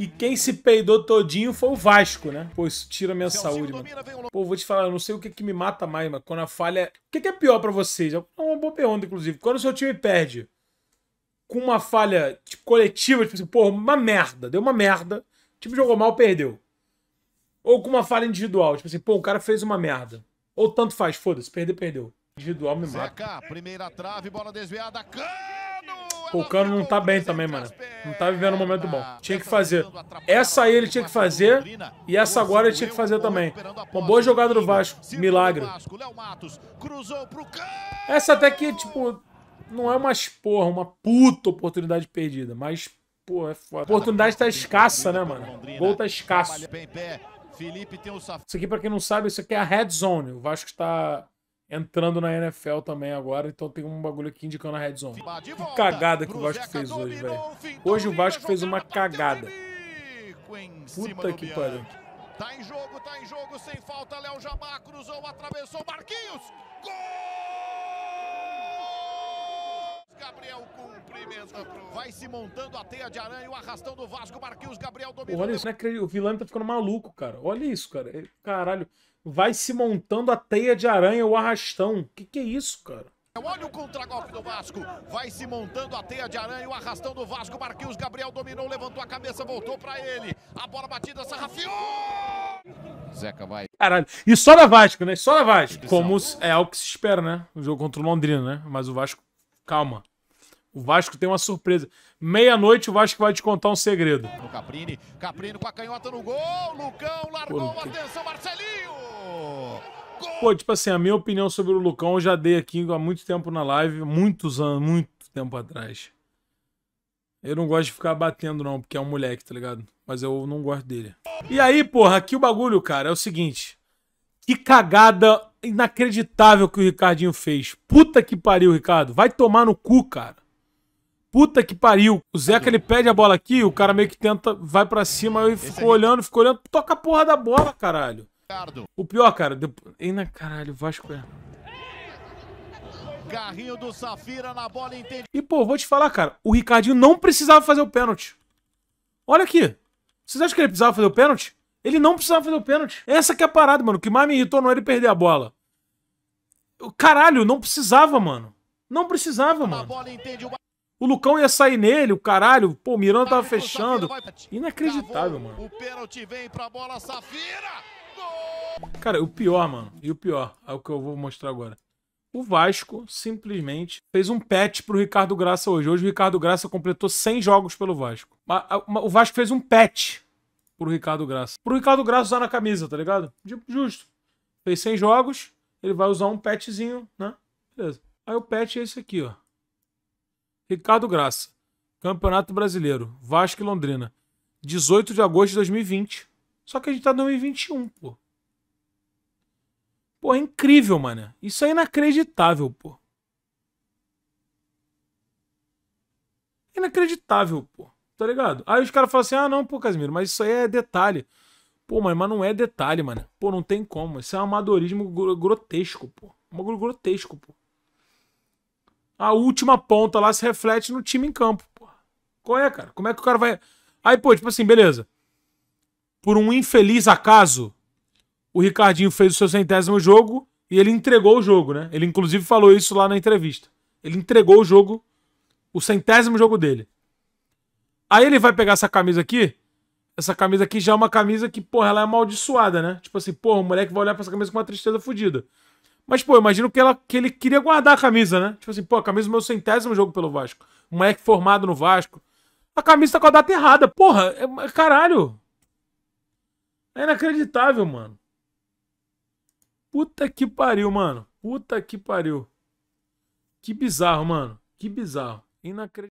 E quem se peidou todinho foi o Vasco, né? Pô, isso tira a minha saúde, mano. Pô, vou te falar, eu não sei o que, que me mata mais, mano. Quando a falha. O que, que é pior para vocês? É uma boa pergunta, inclusive. Quando o seu time perde com uma falha tipo, coletiva, tipo assim, pô, uma merda, deu uma merda. O time jogou mal, perdeu. Ou com uma falha individual, tipo assim, pô, o cara fez uma merda. Ou tanto faz, foda-se, perder, perdeu. Individual me mata. Zeca, primeira trave, bola desviada, canto! O Cano não tá bem também, mano. Não tá vivendo um momento bom. Tinha que fazer. Essa aí ele tinha que fazer e essa agora ele tinha que fazer também. Uma boa jogada do Vasco. Milagre. Essa até que, tipo, não é uma porra, uma puta oportunidade perdida, mas, pô, é foda. A oportunidade tá escassa, né, mano? O gol tá escasso. Isso aqui, pra quem não sabe, isso aqui é a red zone. O Vasco tá entrando na NFL também agora, então tem um bagulho aqui indicando a red zone. Que cagada que o Vasco fez hoje, velho. Hoje o Vasco fez uma cagada. Puta que pariu. Tá em jogo, tá em jogo, sem falta, Léo Jabá cruzou, atravessou, Marquinhos, gol! Gabriel cumprimenta pro... Vai se montando a teia de aranha, o arrastão do Vasco, Marquinhos, Gabriel dominou. Olha isso, né? O vilão tá ficando maluco, cara. Olha isso, cara. Caralho. Vai se montando a teia de aranha, o arrastão. Que que é isso, cara? Olha o contragolpe do Vasco. Vai se montando a teia de aranha, o arrastão do Vasco. Marquinhos Gabriel dominou, levantou a cabeça, voltou para ele. A bola batida, sarrafiou! Zeca vai. Caralho. E só da Vasco, né? Só da Vasco. Como é algo que se espera, né? O jogo contra o Londrina, né? Mas o Vasco, calma. O Vasco tem uma surpresa. Meia-noite o Vasco vai te contar um segredo. Caprini, Caprini com a canhota no gol, Lucão largou, Pô, atenção Marcelinho! Gol! Pô, tipo assim, a minha opinião sobre o Lucão eu já dei aqui há muito tempo na live, muitos anos, muito tempo atrás. Eu não gosto de ficar batendo não, porque é um moleque, tá ligado? Mas eu não gosto dele. E aí, porra, aqui o bagulho, cara, é o seguinte. Que cagada inacreditável que o Ricardinho fez. Puta que pariu, Ricardo. Vai tomar no cu, cara. Puta que pariu. O Zeca tá ele pede a bola aqui, o cara meio que tenta, vai para cima, eu ficou olhando, ficou olhando. Toca a porra da bola, caralho. O pior, cara, depois... Ainda, né, caralho, Vasco é. Carrinho do Safira na bola entende. E, pô, vou te falar, cara, o Ricardinho não precisava fazer o pênalti. Olha aqui. Vocês acham que ele precisava fazer o pênalti? Ele não precisava fazer o pênalti. Essa que é a parada, mano. O que mais me irritou não é ele perder a bola. Caralho, não precisava, mano. Não precisava, mano. O Lucão ia sair nele, o caralho. Pô, o Miranda tava fechando. Inacreditável, mano. O pênalti vem pra bola, Safira. Cara, o pior, mano, e o pior, é o que eu vou mostrar agora. O Vasco simplesmente fez um patch pro Ricardo Graça hoje. Hoje o Ricardo Graça completou 100 jogos pelo Vasco. O Vasco fez um patch pro Ricardo Graça. Pro Ricardo Graça usar na camisa, tá ligado? Justo. Fez 100 jogos, ele vai usar um patchzinho, né? Beleza. Aí o patch é esse aqui, ó. Ricardo Graça. Campeonato Brasileiro. Vasco e Londrina. 18 de agosto de 2020. Só que a gente tá em 2021, pô. Pô, é incrível, mano. Isso é inacreditável, pô. Inacreditável, pô. Tá ligado? Aí os caras falam assim: ah, não, pô, Casimiro, mas isso aí é detalhe. Pô, mas mas não é detalhe, mano. Pô, não tem como. Isso é um amadorismo grotesco, pô. Um grotesco, pô a última ponta lá se reflete no time em campo. Porra. Qual é, cara? Como é que o cara vai. Aí, pô, tipo assim, beleza. Por um infeliz acaso, o Ricardinho fez o seu centésimo jogo e ele entregou o jogo, né? Ele inclusive falou isso lá na entrevista. Ele entregou o jogo, o centésimo jogo dele. Aí ele vai pegar essa camisa aqui. Essa camisa aqui já é uma camisa que, porra, ela é amaldiçoada, né? Tipo assim, porra, o moleque vai olhar pra essa camisa com uma tristeza fodida. Mas, pô, eu imagino que, ela, que ele queria guardar a camisa, né? Tipo assim, pô, a camisa do meu centésimo jogo pelo Vasco. Um moleque formado no Vasco. A camisa tá com a data errada. Porra, é, caralho. É inacreditável, mano. Puta que pariu, mano. Puta que pariu. Que bizarro, mano. Que bizarro. Inacreditável.